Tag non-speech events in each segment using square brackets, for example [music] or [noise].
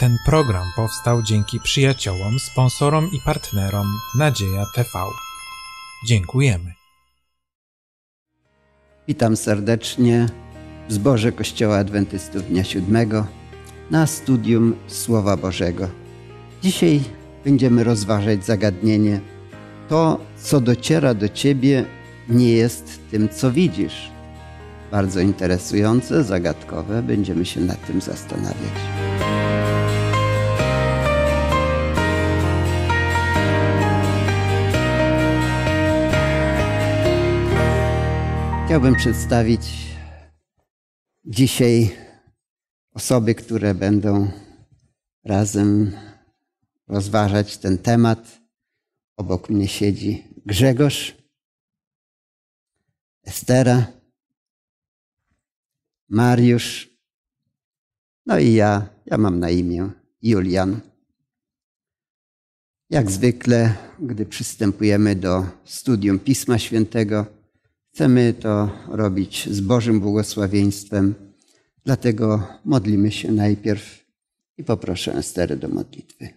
Ten program powstał dzięki przyjaciołom, sponsorom i partnerom Nadzieja TV. Dziękujemy. Witam serdecznie w zborze Kościoła Adwentystów Dnia Siódmego na studium Słowa Bożego. Dzisiaj będziemy rozważać zagadnienie To, co dociera do Ciebie, nie jest tym, co widzisz. Bardzo interesujące, zagadkowe. Będziemy się nad tym zastanawiać. Chciałbym przedstawić dzisiaj osoby, które będą razem rozważać ten temat. Obok mnie siedzi Grzegorz, Estera, Mariusz, no i ja, ja mam na imię Julian. Jak zwykle, gdy przystępujemy do studium Pisma Świętego, Chcemy to robić z Bożym błogosławieństwem, dlatego modlimy się najpierw i poproszę Esterę do modlitwy.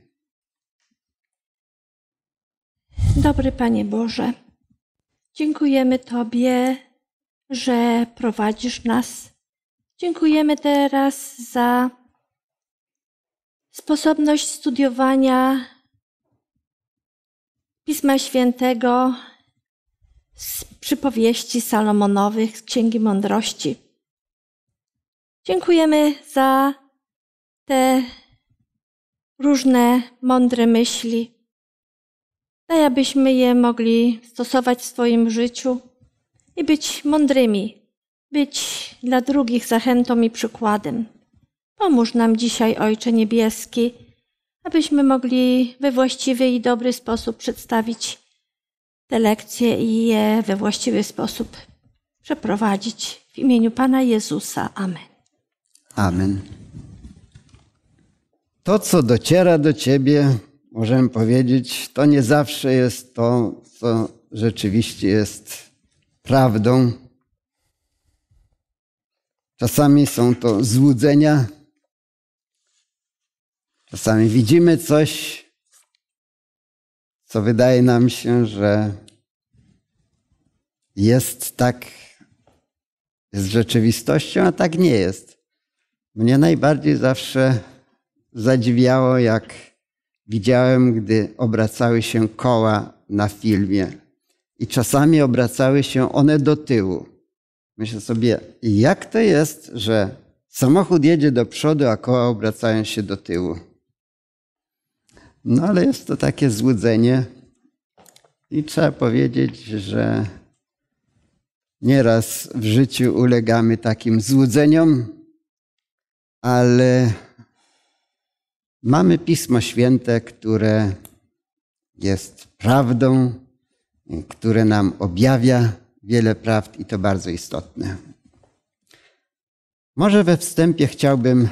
Dobry Panie Boże, dziękujemy Tobie, że prowadzisz nas. Dziękujemy teraz za sposobność studiowania Pisma Świętego z przypowieści Salomonowych z Księgi Mądrości. Dziękujemy za te różne mądre myśli. tak abyśmy je mogli stosować w swoim życiu i być mądrymi, być dla drugich zachętą i przykładem. Pomóż nam dzisiaj, Ojcze Niebieski, abyśmy mogli we właściwy i dobry sposób przedstawić te lekcje i je we właściwy sposób przeprowadzić. W imieniu Pana Jezusa. Amen. Amen. To, co dociera do Ciebie, możemy powiedzieć, to nie zawsze jest to, co rzeczywiście jest prawdą. Czasami są to złudzenia. Czasami widzimy coś, co wydaje nam się, że jest tak z rzeczywistością, a tak nie jest. Mnie najbardziej zawsze zadziwiało, jak widziałem, gdy obracały się koła na filmie. I czasami obracały się one do tyłu. Myślę sobie, jak to jest, że samochód jedzie do przodu, a koła obracają się do tyłu. No ale jest to takie złudzenie. I trzeba powiedzieć, że Nieraz w życiu ulegamy takim złudzeniom, ale mamy Pismo Święte, które jest prawdą, które nam objawia wiele prawd i to bardzo istotne. Może we wstępie chciałbym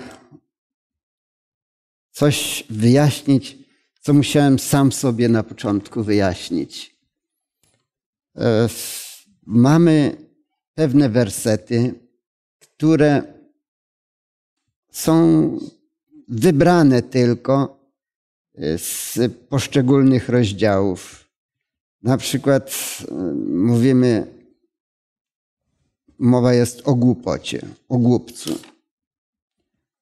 coś wyjaśnić, co musiałem sam sobie na początku wyjaśnić. E, mamy pewne wersety, które są wybrane tylko e, z poszczególnych rozdziałów. Na przykład e, mówimy, mowa jest o głupocie, o głupcu.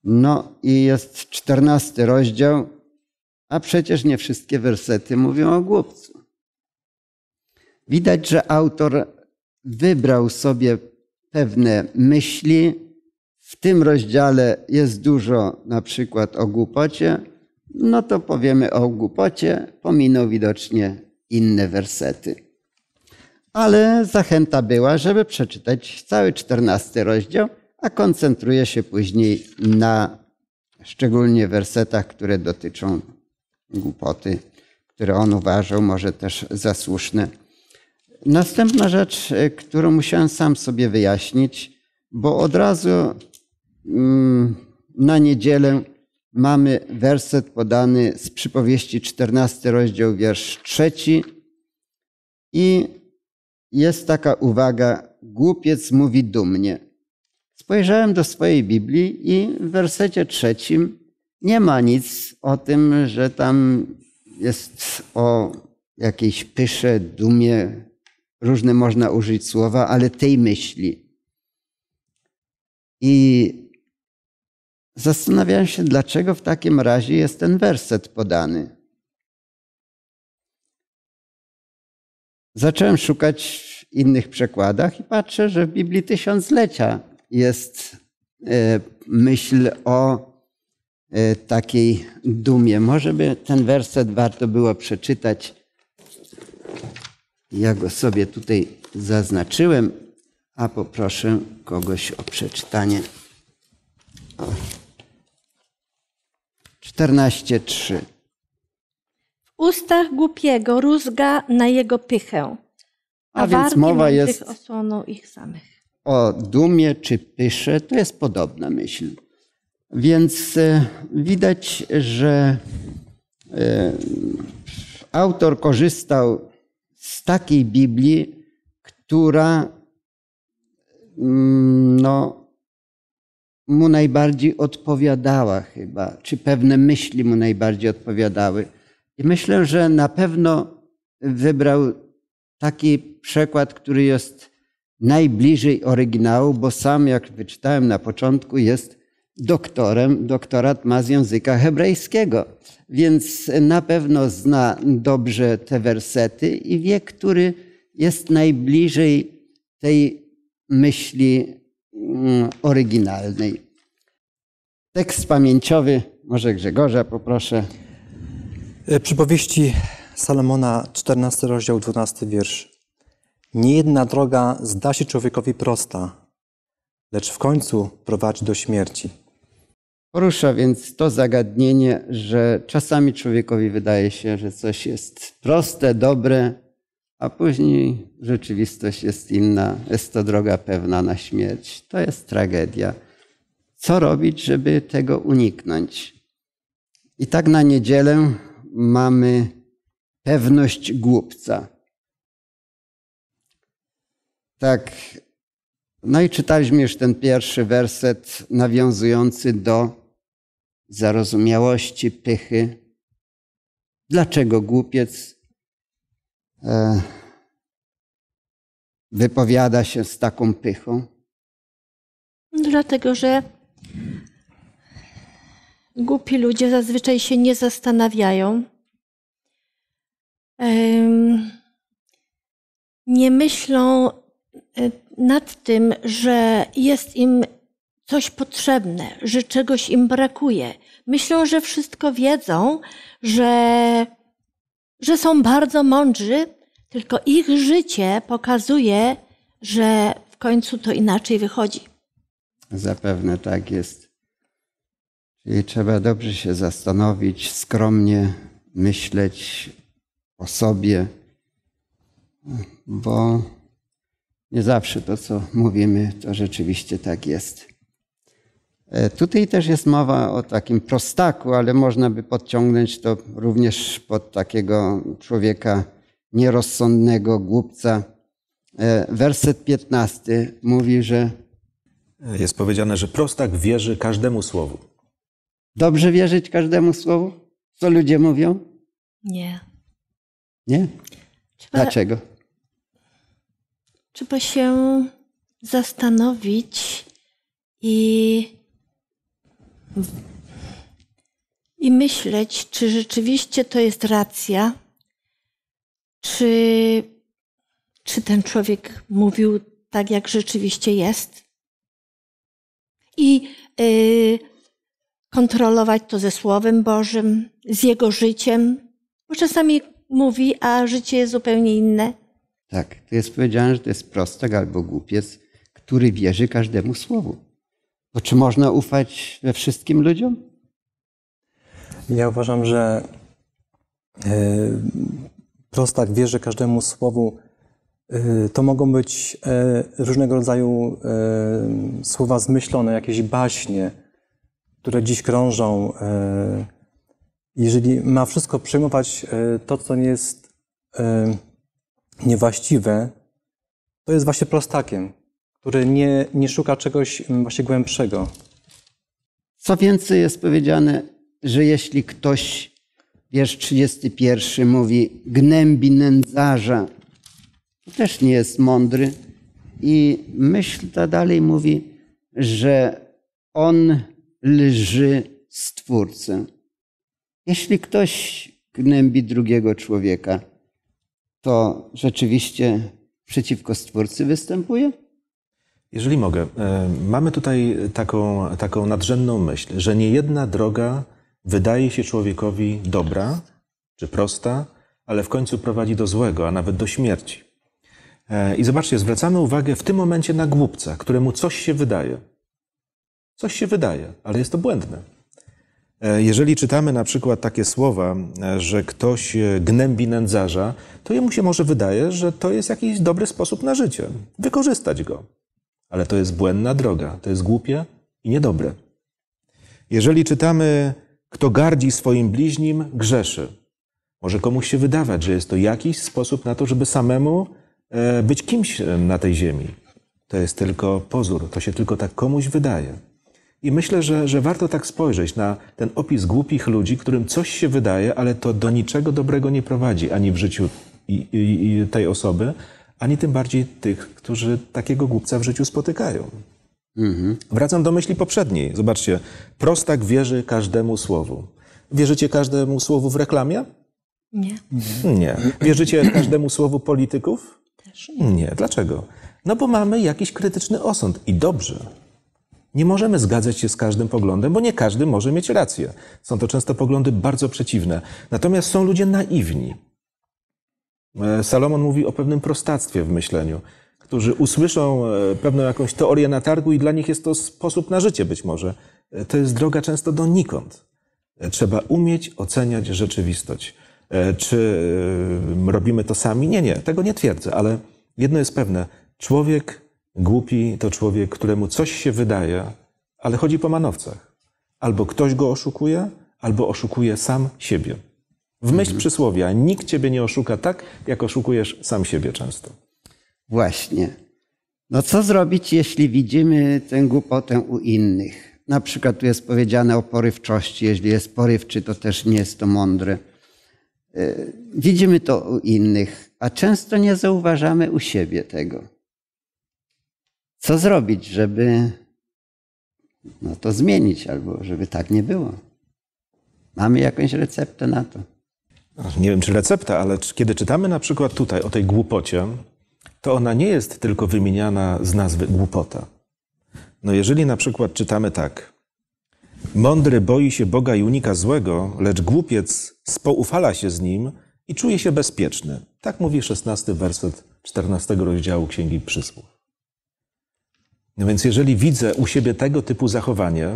No i jest czternasty rozdział, a przecież nie wszystkie wersety mówią o głupcu. Widać, że autor wybrał sobie pewne myśli. W tym rozdziale jest dużo na przykład o głupocie, no to powiemy o głupocie, pominął widocznie inne wersety. Ale zachęta była, żeby przeczytać cały czternasty rozdział, a koncentruje się później na szczególnie wersetach, które dotyczą głupoty, które on uważał może też za słuszne. Następna rzecz, y, którą musiałem sam sobie wyjaśnić, bo od razu mm, na niedzielę mamy werset podany z przypowieści 14, rozdział, wiersz 3. I jest taka uwaga: Głupiec mówi dumnie. Spojrzałem do swojej Biblii i w wersecie trzecim nie ma nic o tym, że tam jest o jakiejś pysze, dumie, różne można użyć słowa, ale tej myśli. I zastanawiałem się, dlaczego w takim razie jest ten werset podany. Zacząłem szukać w innych przekładach i patrzę, że w Biblii Tysiąclecia jest e, myśl o e, takiej dumie. Może by ten werset warto było przeczytać ja go sobie tutaj zaznaczyłem, a poproszę kogoś o przeczytanie. 14.3 W ustach głupiego rózga na jego pychę, a, a więc mowa jest osłoną ich samych. O dumie czy pysze to jest podobna myśl. Więc e, widać, że e, autor korzystał z takiej Biblii, która mm, no, mu najbardziej odpowiadała chyba, czy pewne myśli mu najbardziej odpowiadały. I myślę, że na pewno wybrał taki przekład, który jest najbliżej oryginału, bo sam, jak wyczytałem na początku, jest doktorem, doktorat ma z języka hebrajskiego, więc na pewno zna dobrze te wersety i wie, który jest najbliżej tej myśli mm, oryginalnej. Tekst pamięciowy, może Grzegorza poproszę. E, przypowieści Salomona, 14 rozdział, 12 wiersz. Nie jedna droga zda się człowiekowi prosta, lecz w końcu prowadzi do śmierci. Porusza więc to zagadnienie, że czasami człowiekowi wydaje się, że coś jest proste, dobre, a później rzeczywistość jest inna, jest to droga pewna na śmierć. To jest tragedia. Co robić, żeby tego uniknąć? I tak na niedzielę mamy pewność głupca. Tak. No i czytaliśmy już ten pierwszy werset nawiązujący do zarozumiałości, pychy. Dlaczego głupiec e, wypowiada się z taką pychą? Dlatego, że głupi ludzie zazwyczaj się nie zastanawiają. Nie myślą e, nad tym, że jest im coś potrzebne, że czegoś im brakuje. Myślą, że wszystko wiedzą, że, że są bardzo mądrzy, tylko ich życie pokazuje, że w końcu to inaczej wychodzi. Zapewne tak jest. Czyli trzeba dobrze się zastanowić, skromnie myśleć o sobie, bo nie zawsze to, co mówimy, to rzeczywiście tak jest. E, tutaj też jest mowa o takim prostaku, ale można by podciągnąć to również pod takiego człowieka nierozsądnego, głupca. E, werset 15 mówi, że. Jest powiedziane, że prostak wierzy każdemu słowu. Dobrze wierzyć każdemu słowu? Co ludzie mówią? Nie. Nie? Trzeba, Dlaczego? Trzeba się zastanowić i i myśleć, czy rzeczywiście to jest racja, czy, czy ten człowiek mówił tak, jak rzeczywiście jest. I yy, kontrolować to ze Słowem Bożym, z Jego życiem, bo czasami mówi, a życie jest zupełnie inne. Tak, to jest powiedziane, że to jest prostak albo głupiec, który wierzy każdemu słowu. Bo czy można ufać we wszystkim ludziom? Ja uważam, że e, prostak wierzy każdemu słowu. E, to mogą być e, różnego rodzaju słowa zmyślone, jakieś baśnie, które dziś krążą. Jeżeli ma wszystko przyjmować to, co nie jest niewłaściwe, to jest właśnie prostakiem który nie, nie szuka czegoś mm, właśnie głębszego. Co więcej jest powiedziane, że jeśli ktoś, wiersz 31 mówi, gnębi nędzarza, to też nie jest mądry. I myśl ta dalej mówi, że on lży Stwórcę. Jeśli ktoś gnębi drugiego człowieka, to rzeczywiście przeciwko Stwórcy występuje? Jeżeli mogę, e, mamy tutaj taką, taką nadrzędną myśl, że nie jedna droga wydaje się człowiekowi dobra czy prosta, ale w końcu prowadzi do złego, a nawet do śmierci. E, I zobaczcie, zwracamy uwagę w tym momencie na głupca, któremu coś się wydaje. Coś się wydaje, ale jest to błędne. E, jeżeli czytamy na przykład takie słowa, że ktoś gnębi nędzarza, to jemu się może wydaje, że to jest jakiś dobry sposób na życie wykorzystać go. Ale to jest błędna droga, to jest głupie i niedobre. Jeżeli czytamy, kto gardzi swoim bliźnim, grzeszy. Może komuś się wydawać, że jest to jakiś sposób na to, żeby samemu e, być kimś e, na tej ziemi. To jest tylko pozór, to się tylko tak komuś wydaje. I myślę, że, że warto tak spojrzeć na ten opis głupich ludzi, którym coś się wydaje, ale to do niczego dobrego nie prowadzi ani w życiu i, i, i tej osoby, ani tym bardziej tych, którzy takiego głupca w życiu spotykają. Mhm. Wracam do myśli poprzedniej. Zobaczcie, prostak wierzy każdemu słowu. Wierzycie każdemu słowu w reklamie? Nie. Nie. Wierzycie [clears throat] każdemu słowu polityków? Też nie. Nie. Dlaczego? No bo mamy jakiś krytyczny osąd i dobrze. Nie możemy zgadzać się z każdym poglądem, bo nie każdy może mieć rację. Są to często poglądy bardzo przeciwne. Natomiast są ludzie naiwni. E, Salomon mówi o pewnym prostactwie w myśleniu, którzy usłyszą e, pewną jakąś teorię targu i dla nich jest to sposób na życie być może. E, to jest droga często donikąd. Trzeba umieć oceniać rzeczywistość. Czy robimy to sami? Nie, nie, tego nie twierdzę, ale jedno jest pewne. Człowiek głupi to człowiek, któremu coś się wydaje, ale chodzi po manowcach. Albo ktoś go oszukuje, albo oszukuje sam siebie. W myśl mhm. przysłowia, nikt ciebie nie oszuka tak, jak oszukujesz sam siebie często. Właśnie. No co zrobić, jeśli widzimy tę głupotę u innych? Na przykład tu jest powiedziane o porywczości. Jeśli jest porywczy, to też nie jest to mądre. E, widzimy to u innych, a często nie zauważamy u siebie tego. Co zrobić, żeby no to zmienić albo żeby tak nie było? Mamy jakąś receptę na to nie wiem czy recepta, ale kiedy czytamy na przykład tutaj o tej głupocie, to ona nie jest tylko wymieniana z nazwy głupota. No jeżeli na przykład czytamy tak, mądry boi się Boga i unika złego, lecz głupiec spoufala się z nim i czuje się bezpieczny. Tak mówi 16 werset 14 rozdziału Księgi Przysłów. No więc jeżeli widzę u siebie tego typu zachowanie,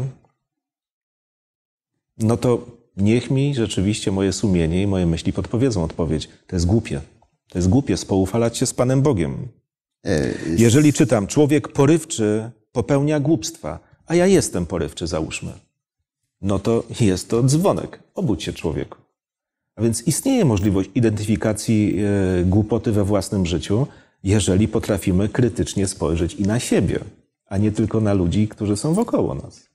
no to niech mi rzeczywiście moje sumienie i moje myśli podpowiedzą odpowiedź. To jest głupie. To jest głupie spoufalać się z Panem Bogiem. E, jeżeli czytam, człowiek porywczy popełnia głupstwa, a ja jestem porywczy, załóżmy, no to jest to dzwonek. Obudź się, człowieku. A więc istnieje możliwość identyfikacji e, głupoty we własnym życiu, jeżeli potrafimy krytycznie spojrzeć i na siebie, a nie tylko na ludzi, którzy są wokoło nas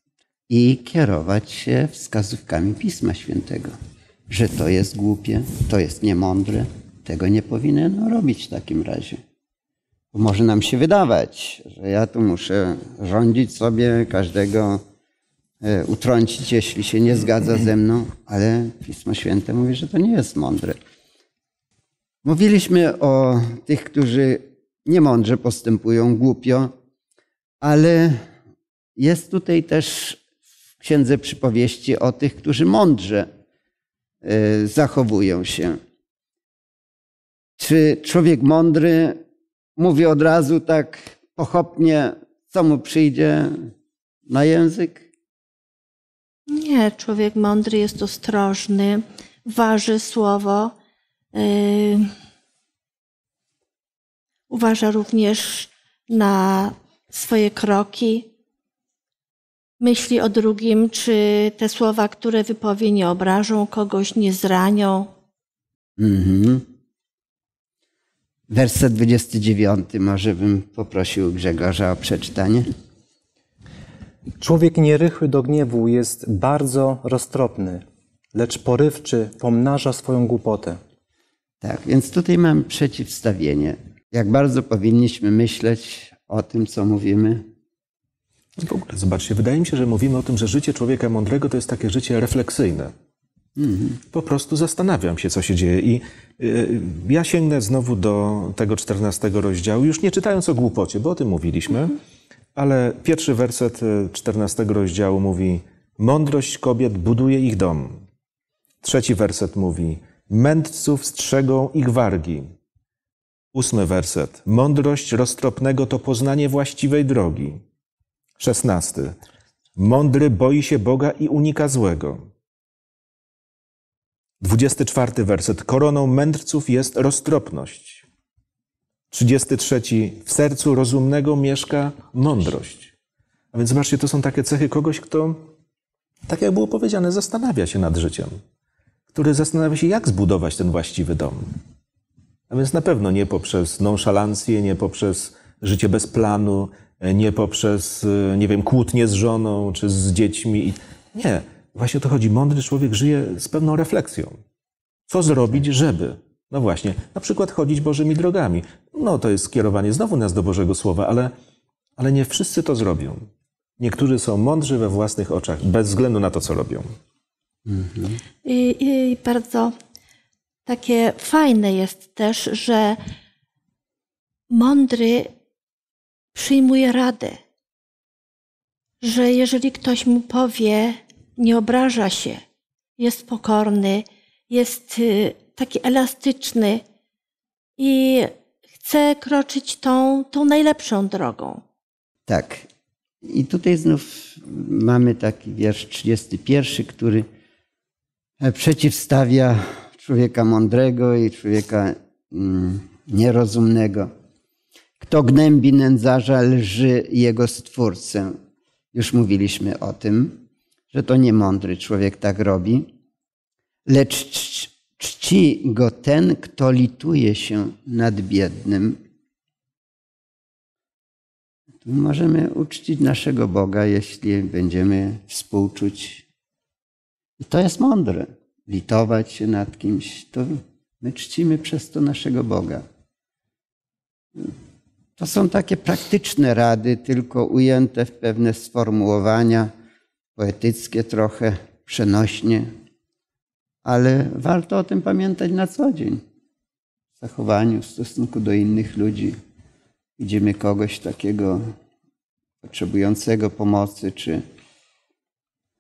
i kierować się wskazówkami Pisma Świętego, że to jest głupie, to jest niemądre, tego nie powinienem robić w takim razie. Bo może nam się wydawać, że ja tu muszę rządzić sobie, każdego e, utrącić, jeśli się nie zgadza ze mną, ale Pismo Święte mówi, że to nie jest mądre. Mówiliśmy o tych, którzy niemądrze postępują, głupio, ale jest tutaj też Księdze Przypowieści o tych, którzy mądrze y, zachowują się. Czy człowiek mądry mówi od razu tak pochopnie, co mu przyjdzie na język? Nie, człowiek mądry jest ostrożny, waży słowo. Yy, uważa również na swoje kroki, myśli o drugim, czy te słowa, które wypowie, nie obrażą kogoś, nie zranią. Mhm. Werset 29, może bym poprosił Grzegorza o przeczytanie. Człowiek nierychły do gniewu jest bardzo roztropny, lecz porywczy pomnaża swoją głupotę. Tak, więc tutaj mam przeciwstawienie. Jak bardzo powinniśmy myśleć o tym, co mówimy, w ogóle, zobaczcie, wydaje mi się, że mówimy o tym, że życie człowieka mądrego to jest takie życie refleksyjne. Mhm. Po prostu zastanawiam się, co się dzieje. I y, ja sięgnę znowu do tego czternastego rozdziału, już nie czytając o głupocie, bo o tym mówiliśmy, mhm. ale pierwszy werset y, czternastego rozdziału mówi: Mądrość kobiet buduje ich dom. Trzeci werset mówi: Mędrców strzegą ich wargi. Ósmy werset: Mądrość roztropnego to poznanie właściwej drogi. 16. Mądry boi się Boga i unika złego. 24 werset. Koroną mędrców jest roztropność. 33. W sercu rozumnego mieszka mądrość. A więc zobaczcie, to są takie cechy kogoś, kto, tak jak było powiedziane, zastanawia się nad życiem, który zastanawia się, jak zbudować ten właściwy dom. A więc na pewno nie poprzez nonszalancję, nie poprzez życie bez planu, nie poprzez, e, nie wiem, kłótnie z żoną czy z dziećmi. Nie, właśnie o to chodzi. Mądry człowiek żyje z pewną refleksją. Co zrobić, żeby? No właśnie, na przykład chodzić Bożymi drogami. No to jest skierowanie znowu nas do Bożego Słowa, ale, ale nie wszyscy to zrobią. Niektórzy są mądrzy we własnych oczach, bez względu na to, co robią. Mhm. I, I bardzo takie fajne jest też, że mądry przyjmuje radę, że jeżeli ktoś mu powie, nie obraża się, jest pokorny, jest y, taki elastyczny i chce kroczyć tą, tą najlepszą drogą. Tak. I tutaj znów mamy taki wiersz 31, który przeciwstawia człowieka mądrego i człowieka mm, nierozumnego. Kto gnębi nędzarza, lży jego stwórcę. Już mówiliśmy o tym, że to niemądry człowiek tak robi. Lecz czci go ten, kto lituje się nad biednym. Tu możemy uczcić naszego Boga, jeśli będziemy współczuć. I to jest mądre. Litować się nad kimś, to my czcimy przez to naszego Boga. To są takie praktyczne rady, tylko ujęte w pewne sformułowania, poetyckie trochę, przenośnie, ale warto o tym pamiętać na co dzień w zachowaniu, w stosunku do innych ludzi. Widzimy kogoś takiego potrzebującego pomocy, czy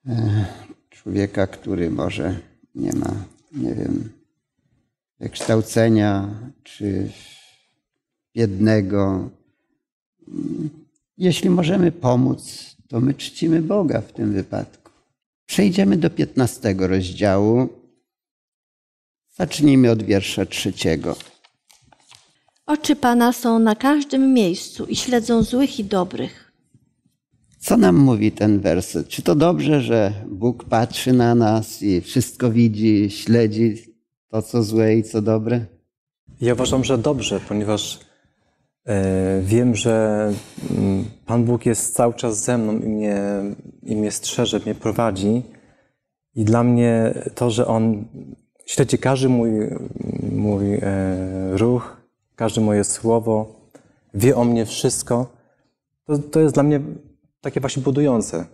e, człowieka, który może nie ma, nie wiem, wykształcenia, czy biednego. Jeśli możemy pomóc, to my czcimy Boga w tym wypadku. Przejdziemy do 15 rozdziału. Zacznijmy od wiersza trzeciego. Oczy Pana są na każdym miejscu i śledzą złych i dobrych. Co nam mówi ten werset? Czy to dobrze, że Bóg patrzy na nas i wszystko widzi, śledzi to, co złe i co dobre? Ja uważam, że dobrze, ponieważ E, wiem, że mm, Pan Bóg jest cały czas ze mną i mnie, i mnie strzeże, mnie prowadzi. I dla mnie to, że On śledzi każdy mój, mój e, ruch, każde moje słowo, wie o mnie wszystko, to, to jest dla mnie takie właśnie budujące.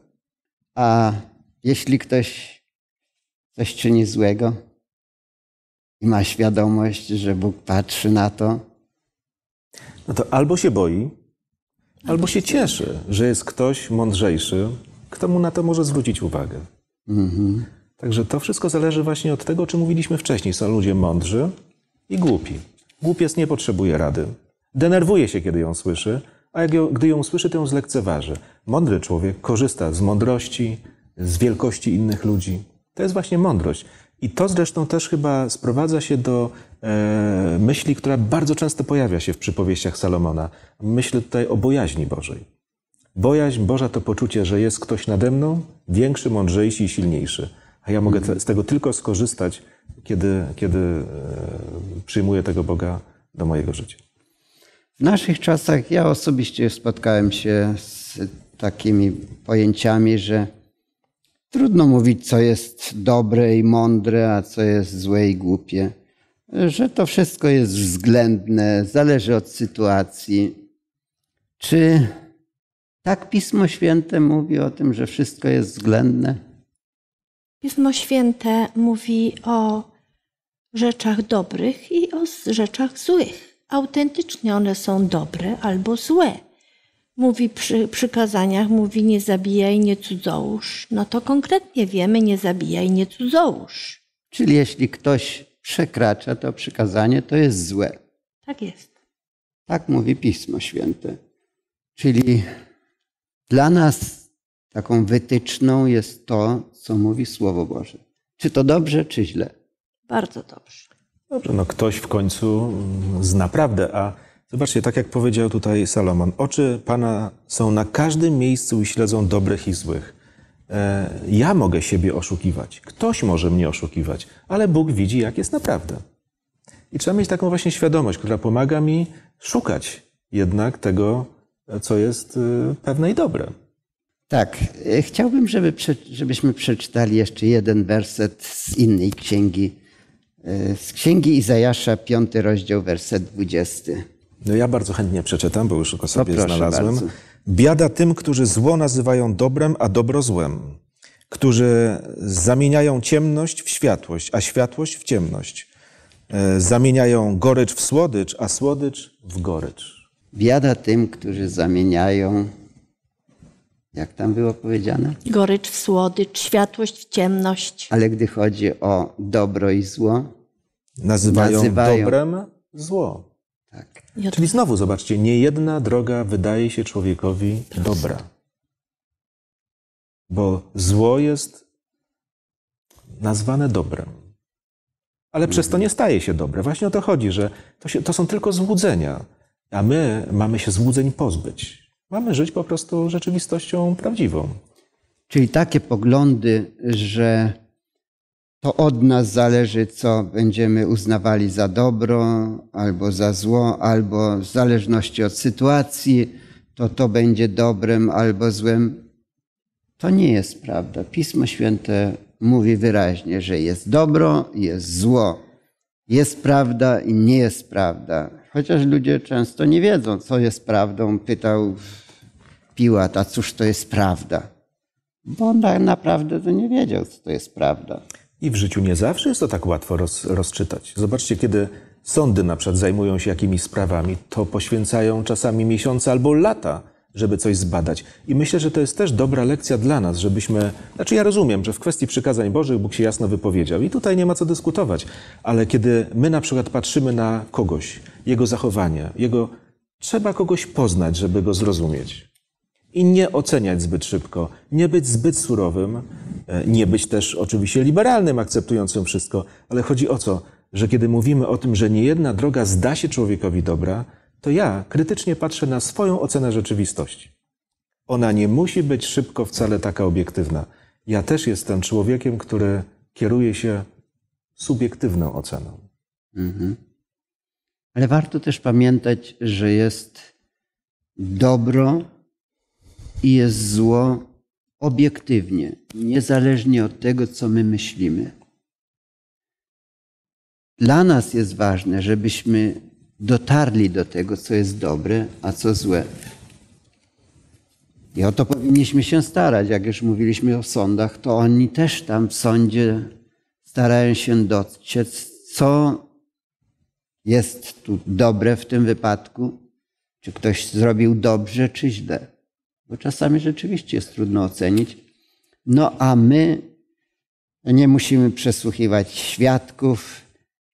A jeśli ktoś coś czyni złego i ma świadomość, że Bóg patrzy na to, no to albo się boi, albo, albo się cieszy, że jest ktoś mądrzejszy, kto mu na to może zwrócić uwagę. Mhm. Także to wszystko zależy właśnie od tego, o czym mówiliśmy wcześniej. Są ludzie mądrzy i głupi. Głupiec nie potrzebuje rady. Denerwuje się, kiedy ją słyszy, a jak ją, gdy ją słyszy, to ją zlekceważy. Mądry człowiek korzysta z mądrości, z wielkości innych ludzi. To jest właśnie mądrość. I to zresztą też chyba sprowadza się do e, myśli, która bardzo często pojawia się w przypowieściach Salomona. Myślę tutaj o bojaźni Bożej. Bojaźń Boża to poczucie, że jest ktoś nade mną większy, mądrzejszy i silniejszy. A ja mogę te, z tego tylko skorzystać, kiedy, kiedy e, przyjmuję tego Boga do mojego życia. W naszych czasach ja osobiście spotkałem się z takimi pojęciami, że Trudno mówić, co jest dobre i mądre, a co jest złe i głupie. Że to wszystko jest względne, zależy od sytuacji. Czy tak Pismo Święte mówi o tym, że wszystko jest względne? Pismo Święte mówi o rzeczach dobrych i o rzeczach złych. Autentycznie one są dobre albo złe mówi przy, kazaniach, mówi nie zabijaj, nie cudzołóż, no to konkretnie wiemy nie zabijaj, nie cudzołóż. Czyli jeśli ktoś przekracza to przykazanie, to jest złe. Tak jest. Tak mówi Pismo Święte. Czyli dla nas taką wytyczną jest to, co mówi Słowo Boże. Czy to dobrze, czy źle? Bardzo dobrze. Dobrze, no ktoś w końcu zna prawdę, a Zobaczcie, tak jak powiedział tutaj Salomon, oczy Pana są na każdym miejscu i śledzą dobrych i złych. E, ja mogę siebie oszukiwać, ktoś może mnie oszukiwać, ale Bóg widzi, jak jest naprawdę. I trzeba mieć taką właśnie świadomość, która pomaga mi szukać jednak tego, co jest e, pewne i dobre. Tak. E, chciałbym, żeby, żebyśmy przeczytali jeszcze jeden werset z innej księgi. Z księgi Izajasza, piąty rozdział, werset dwudziesty. No ja bardzo chętnie przeczytam, bo już tylko sobie no znalazłem. Bardzo. Biada tym, którzy zło nazywają dobrem, a dobro złem. Którzy zamieniają ciemność w światłość, a światłość w ciemność. E, zamieniają gorycz w słodycz, a słodycz w gorycz. Biada tym, którzy zamieniają jak tam było powiedziane? Gorycz w słodycz, światłość w ciemność. Ale gdy chodzi o dobro i zło, nazywają, nazywają... dobrem zło. Tak. Czyli znowu zobaczcie, nie jedna droga wydaje się człowiekowi dobra. Bo zło jest nazwane dobrem. Ale przez to nie staje się dobre. Właśnie o to chodzi, że to, się, to są tylko złudzenia, a my mamy się złudzeń pozbyć. Mamy żyć po prostu rzeczywistością prawdziwą. Czyli takie poglądy, że to od nas zależy, co będziemy uznawali za dobro, albo za zło, albo w zależności od sytuacji, to to będzie dobrem albo złem. To nie jest prawda. Pismo Święte mówi wyraźnie, że jest dobro, jest zło. Jest prawda i nie jest prawda. Chociaż ludzie często nie wiedzą, co jest prawdą, pytał Piłat, a cóż to jest prawda? Bo on tak naprawdę to nie wiedział, co to jest prawda. I w życiu nie zawsze jest to tak łatwo roz, rozczytać. Zobaczcie, kiedy sądy na przykład zajmują się jakimiś sprawami, to poświęcają czasami miesiące albo lata, żeby coś zbadać. I myślę, że to jest też dobra lekcja dla nas, żebyśmy. Znaczy, ja rozumiem, że w kwestii przykazań Bożych Bóg się jasno wypowiedział i tutaj nie ma co dyskutować, ale kiedy my na przykład patrzymy na kogoś, jego zachowanie, jego. Trzeba kogoś poznać, żeby go zrozumieć. I nie oceniać zbyt szybko, nie być zbyt surowym, E, nie być też oczywiście liberalnym, akceptującym wszystko, ale chodzi o co? Że kiedy mówimy o tym, że nie jedna droga zda się człowiekowi dobra, to ja krytycznie patrzę na swoją ocenę rzeczywistości. Ona nie musi być szybko wcale taka obiektywna. Ja też jestem człowiekiem, który kieruje się subiektywną oceną. Mhm. Ale warto też pamiętać, że jest dobro i jest zło obiektywnie, niezależnie od tego, co my myślimy. Dla nas jest ważne, żebyśmy dotarli do tego, co jest dobre, a co złe. I o to powinniśmy się starać. Jak już mówiliśmy o sądach, to oni też tam w sądzie starają się dotrzeć, co jest tu dobre w tym wypadku, czy ktoś zrobił dobrze, czy źle bo czasami rzeczywiście jest trudno ocenić. No a my nie musimy przesłuchiwać świadków.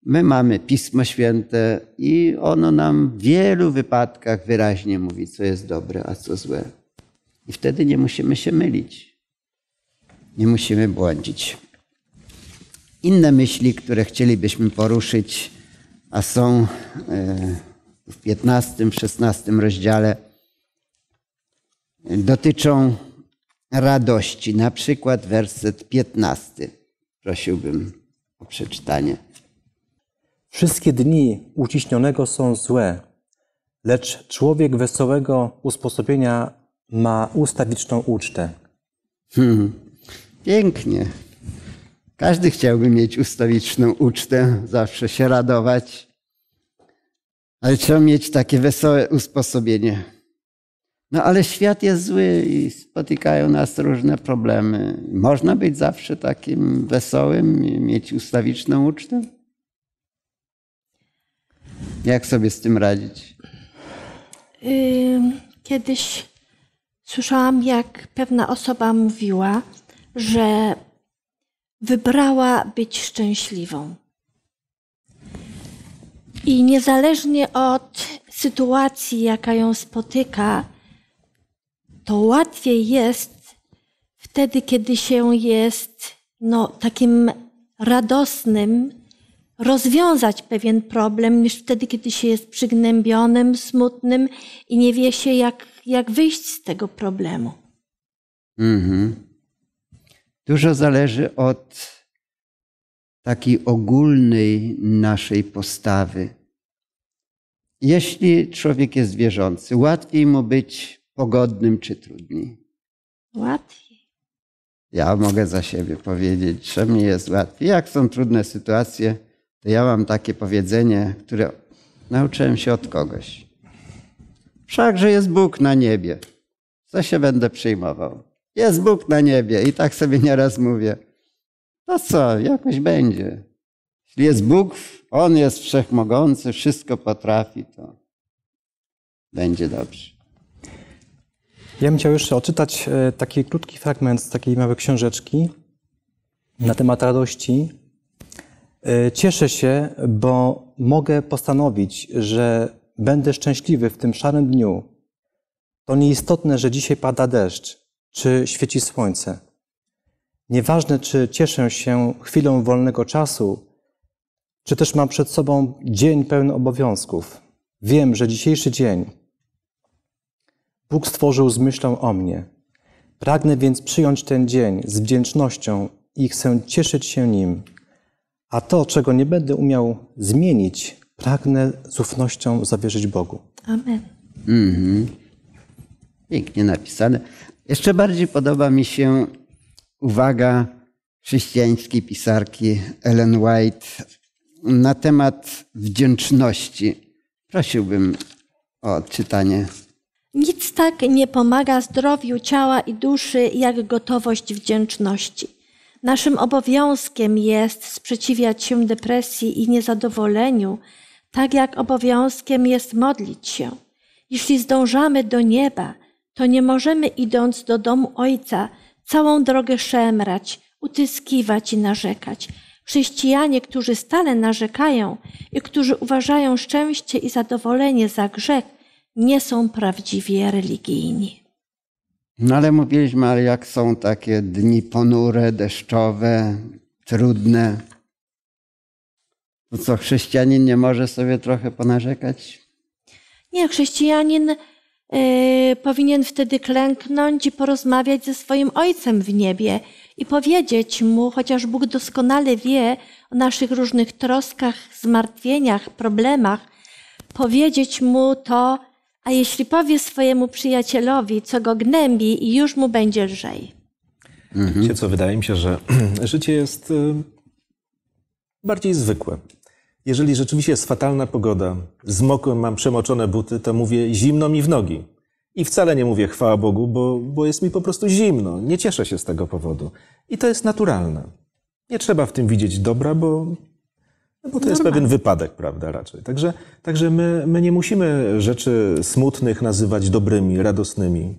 My mamy Pismo Święte i ono nam w wielu wypadkach wyraźnie mówi, co jest dobre, a co złe. I wtedy nie musimy się mylić. Nie musimy błądzić. Inne myśli, które chcielibyśmy poruszyć, a są e, w 15, 16 rozdziale dotyczą radości. Na przykład werset 15. Prosiłbym o przeczytanie. Wszystkie dni uciśnionego są złe, lecz człowiek wesołego usposobienia ma ustawiczną ucztę. Hmm. Pięknie. Każdy chciałby mieć ustawiczną ucztę, zawsze się radować, ale trzeba mieć takie wesołe usposobienie. No ale świat jest zły i spotykają nas różne problemy. Można być zawsze takim wesołym, mieć ustawiczną ucztę? Jak sobie z tym radzić? Kiedyś słyszałam, jak pewna osoba mówiła, że wybrała być szczęśliwą. I niezależnie od sytuacji, jaka ją spotyka, to łatwiej jest wtedy, kiedy się jest no, takim radosnym, rozwiązać pewien problem, niż wtedy, kiedy się jest przygnębionym, smutnym i nie wie się, jak, jak wyjść z tego problemu. Mhm. Dużo zależy od takiej ogólnej naszej postawy. Jeśli człowiek jest wierzący, łatwiej mu być pogodnym czy trudniej? Łatwiej. Ja mogę za siebie powiedzieć, że mi jest łatwiej. Jak są trudne sytuacje, to ja mam takie powiedzenie, które nauczyłem się od kogoś. Wszakże jest Bóg na niebie. Co się będę przyjmował? Jest Bóg na niebie i tak sobie nieraz mówię. To co, jakoś będzie. Jeśli jest Bóg, On jest wszechmogący, wszystko potrafi, to będzie dobrze. Ja bym chciał jeszcze odczytać e, taki krótki fragment z takiej małej książeczki na temat radości. E, cieszę się, bo mogę postanowić, że będę szczęśliwy w tym szarym dniu. To nieistotne, że dzisiaj pada deszcz czy świeci słońce. Nieważne, czy cieszę się chwilą wolnego czasu, czy też mam przed sobą dzień pełen obowiązków. Wiem, że dzisiejszy dzień Bóg stworzył z myślą o mnie. Pragnę więc przyjąć ten dzień z wdzięcznością i chcę cieszyć się nim. A to, czego nie będę umiał zmienić, pragnę z ufnością zawierzyć Bogu. Amen. Mhm. Pięknie napisane. Jeszcze bardziej podoba mi się uwaga chrześcijańskiej pisarki Ellen White na temat wdzięczności. Prosiłbym o odczytanie nic tak nie pomaga zdrowiu ciała i duszy, jak gotowość wdzięczności. Naszym obowiązkiem jest sprzeciwiać się depresji i niezadowoleniu, tak jak obowiązkiem jest modlić się. Jeśli zdążamy do nieba, to nie możemy idąc do domu Ojca całą drogę szemrać, utyskiwać i narzekać. Chrześcijanie, którzy stale narzekają i którzy uważają szczęście i zadowolenie za grzech, nie są prawdziwie religijni. No ale mówiliśmy, ale jak są takie dni ponure, deszczowe, trudne, to co, chrześcijanin nie może sobie trochę ponarzekać? Nie, chrześcijanin y, powinien wtedy klęknąć i porozmawiać ze swoim ojcem w niebie i powiedzieć mu, chociaż Bóg doskonale wie o naszych różnych troskach, zmartwieniach, problemach, powiedzieć mu to, a jeśli powie swojemu przyjacielowi, co go gnębi, i już mu będzie lżej. Mhm. Wiecie co, wydaje mi się, że [clears throat] życie jest y, bardziej zwykłe. Jeżeli rzeczywiście jest fatalna pogoda, z mokłem mam przemoczone buty, to mówię zimno mi w nogi. I wcale nie mówię chwała Bogu, bo, bo jest mi po prostu zimno. Nie cieszę się z tego powodu. I to jest naturalne. Nie trzeba w tym widzieć dobra, bo no bo to jest pewien wypadek, prawda, raczej. Także, także my, my nie musimy rzeczy smutnych nazywać dobrymi, radosnymi,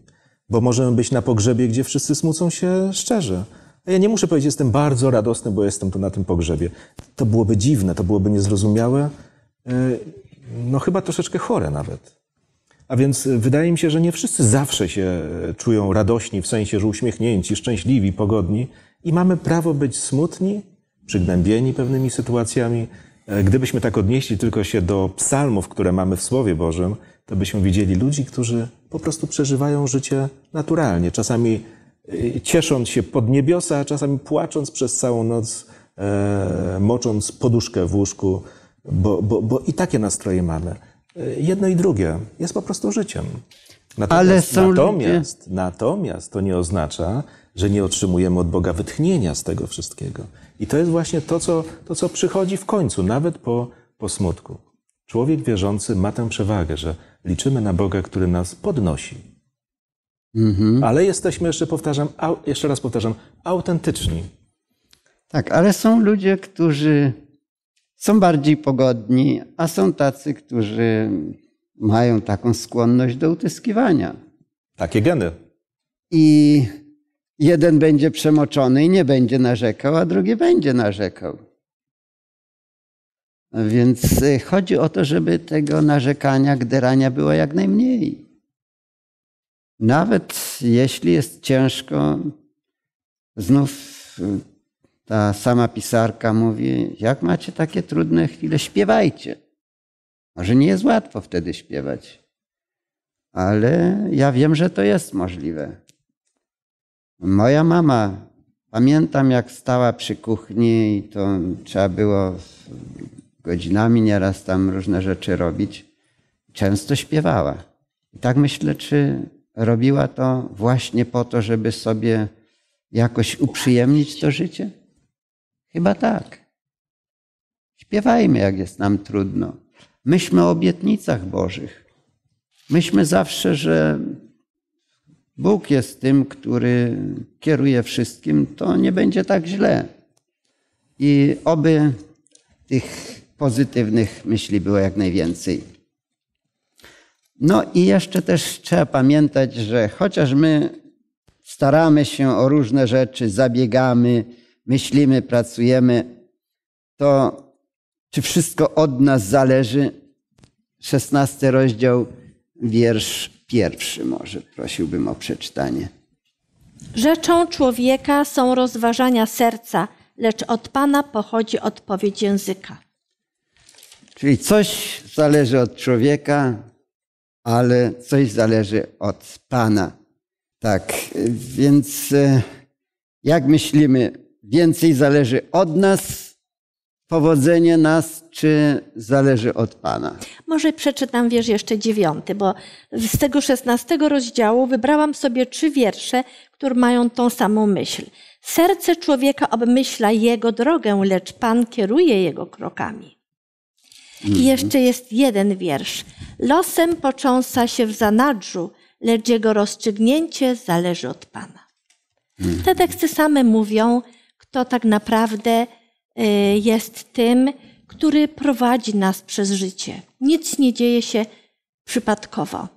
bo możemy być na pogrzebie, gdzie wszyscy smucą się szczerze. A ja nie muszę powiedzieć, że jestem bardzo radosny, bo jestem tu na tym pogrzebie. To byłoby dziwne, to byłoby niezrozumiałe, e, no chyba troszeczkę chore nawet. A więc wydaje mi się, że nie wszyscy zawsze się e, czują radośni, w sensie, że uśmiechnięci, szczęśliwi, pogodni. I mamy prawo być smutni, przygnębieni pewnymi sytuacjami. E, gdybyśmy tak odnieśli tylko się do psalmów, które mamy w Słowie Bożym, to byśmy widzieli ludzi, którzy po prostu przeżywają życie naturalnie, czasami e, ciesząc się pod niebiosa, a czasami płacząc przez całą noc, e, mocząc poduszkę w łóżku, bo, bo, bo i takie nastroje mamy. Jedno i drugie jest po prostu życiem. Natomiast, natomiast, natomiast to nie oznacza, że nie otrzymujemy od Boga wytchnienia z tego wszystkiego. I to jest właśnie to, co, to, co przychodzi w końcu, nawet po, po smutku. Człowiek wierzący ma tę przewagę, że liczymy na Boga, który nas podnosi. Mhm. Ale jesteśmy, jeszcze powtarzam, au, jeszcze raz powtarzam, autentyczni. Tak, ale są ludzie, którzy są bardziej pogodni, a są tacy, którzy mają taką skłonność do utyskiwania. Takie geny. I Jeden będzie przemoczony i nie będzie narzekał, a drugi będzie narzekał. Więc y, chodzi o to, żeby tego narzekania, gderania było jak najmniej. Nawet jeśli jest ciężko, znów y, ta sama pisarka mówi: Jak macie takie trudne chwile, śpiewajcie. Może nie jest łatwo wtedy śpiewać, ale ja wiem, że to jest możliwe. Moja mama, pamiętam jak stała przy kuchni i to trzeba było godzinami nieraz tam różne rzeczy robić. Często śpiewała. I tak myślę, czy robiła to właśnie po to, żeby sobie jakoś uprzyjemnić to życie? Chyba tak. Śpiewajmy, jak jest nam trudno. Myślmy o obietnicach Bożych. Myślmy zawsze, że Bóg jest tym, który kieruje wszystkim, to nie będzie tak źle. I oby tych pozytywnych myśli było jak najwięcej. No i jeszcze też trzeba pamiętać, że chociaż my staramy się o różne rzeczy, zabiegamy, myślimy, pracujemy, to czy wszystko od nas zależy? 16 rozdział, wiersz pierwszy może prosiłbym o przeczytanie. Rzeczą człowieka są rozważania serca, lecz od Pana pochodzi odpowiedź języka. Czyli coś zależy od człowieka, ale coś zależy od Pana. Tak, więc e, jak myślimy, więcej zależy od nas powodzenie nas, czy zależy od Pana? Może przeczytam wiersz jeszcze dziewiąty, bo z tego szesnastego rozdziału wybrałam sobie trzy wiersze, które mają tą samą myśl. Serce człowieka obmyśla jego drogę, lecz Pan kieruje jego krokami. Mhm. I jeszcze jest jeden wiersz. Losem począsa się w zanadrzu, lecz jego rozstrzygnięcie zależy od Pana. Mhm. Te teksty same mówią, kto tak naprawdę E, jest tym, który prowadzi nas przez życie. Nic nie dzieje się przypadkowo.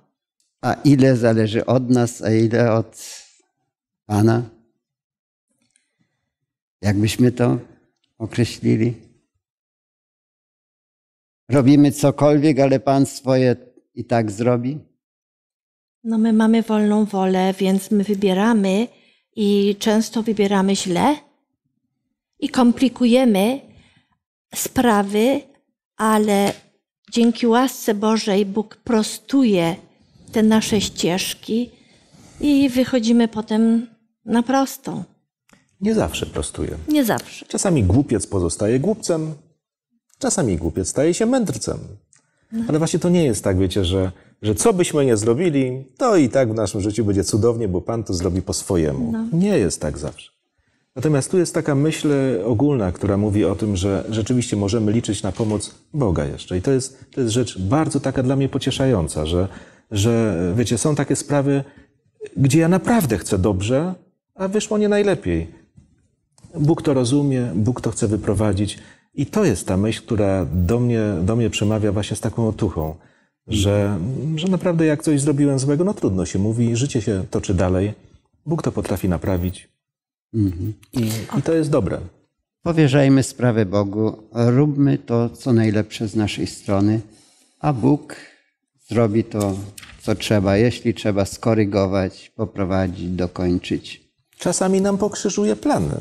A ile zależy od nas, a ile od Pana? Jakbyśmy to określili? Robimy cokolwiek, ale Pan swoje i tak zrobi? No, my mamy wolną wolę, więc my wybieramy i często wybieramy źle, i komplikujemy sprawy, ale dzięki łasce Bożej Bóg prostuje te nasze ścieżki i wychodzimy potem na prostą. Nie zawsze prostuje. Nie zawsze. Czasami głupiec pozostaje głupcem, czasami głupiec staje się mędrcem. No. Ale właśnie to nie jest tak, wiecie, że, że co byśmy nie zrobili, to i tak w naszym życiu będzie cudownie, bo Pan to zrobi po swojemu. No. Nie jest tak zawsze. Natomiast tu jest taka myśl ogólna, która mówi o tym, że rzeczywiście możemy liczyć na pomoc Boga jeszcze. I to jest, to jest rzecz bardzo taka dla mnie pocieszająca, że, że wiecie, są takie sprawy, gdzie ja naprawdę chcę dobrze, a wyszło nie najlepiej. Bóg to rozumie, Bóg to chce wyprowadzić. I to jest ta myśl, która do mnie, do mnie przemawia właśnie z taką otuchą, że, że naprawdę jak coś zrobiłem złego, no trudno się mówi, życie się toczy dalej, Bóg to potrafi naprawić. Mhm. I, I to jest dobre. Powierzajmy sprawę Bogu, róbmy to, co najlepsze z naszej strony, a Bóg zrobi to, co trzeba. Jeśli trzeba skorygować, poprowadzić, dokończyć. Czasami nam pokrzyżuje plany.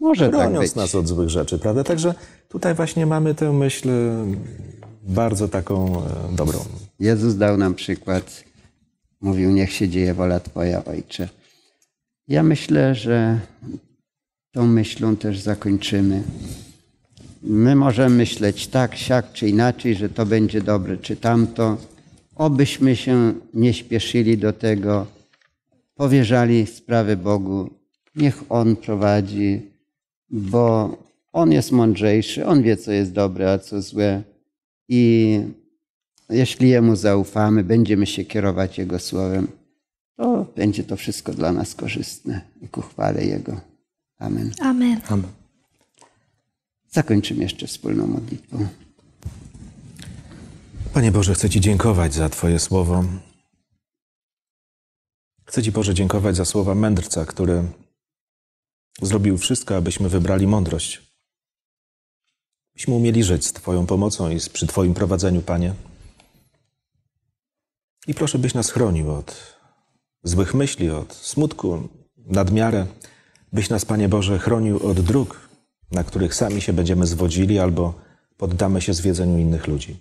Może tak broniąc tak być. nas od złych rzeczy, prawda? Także tutaj właśnie mamy tę myśl y, bardzo taką y, dobrą. Jezus dał nam przykład. Mówił, niech się dzieje wola Twoja, Ojcze. Ja myślę, że tą myślą też zakończymy. My możemy myśleć tak, siak czy inaczej, że to będzie dobre czy tamto. Obyśmy się nie śpieszyli do tego, powierzali sprawy Bogu. Niech On prowadzi, bo On jest mądrzejszy, On wie, co jest dobre, a co złe. I jeśli Jemu zaufamy, będziemy się kierować Jego słowem to będzie to wszystko dla nas korzystne i ku chwale Jego. Amen. Amen. Amen. Zakończymy jeszcze wspólną modlitwą. Panie Boże, chcę Ci dziękować za Twoje słowo. Chcę Ci Boże dziękować za słowa mędrca, który zrobił wszystko, abyśmy wybrali mądrość. Byśmy umieli żyć z Twoją pomocą i przy Twoim prowadzeniu, Panie. I proszę, byś nas chronił od złych myśli, od smutku, nadmiarę, byś nas, Panie Boże, chronił od dróg, na których sami się będziemy zwodzili albo poddamy się zwiedzeniu innych ludzi.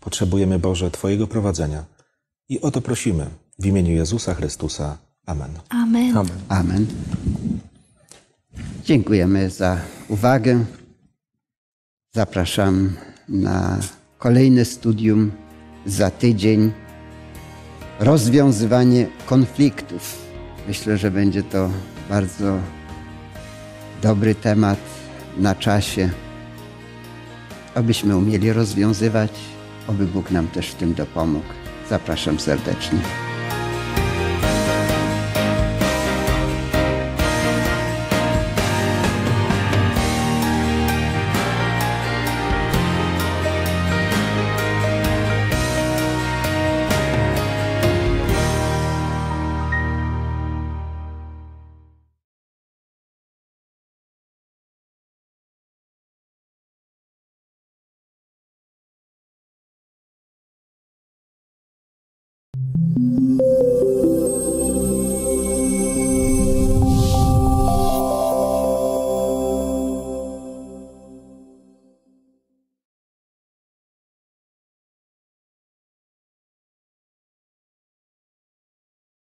Potrzebujemy, Boże, Twojego prowadzenia i o to prosimy w imieniu Jezusa Chrystusa. Amen. Amen. Amen. Amen. Dziękujemy za uwagę. Zapraszam na kolejne studium za tydzień rozwiązywanie konfliktów. Myślę, że będzie to bardzo dobry temat na czasie, abyśmy umieli rozwiązywać, oby Bóg nam też w tym dopomógł. Zapraszam serdecznie.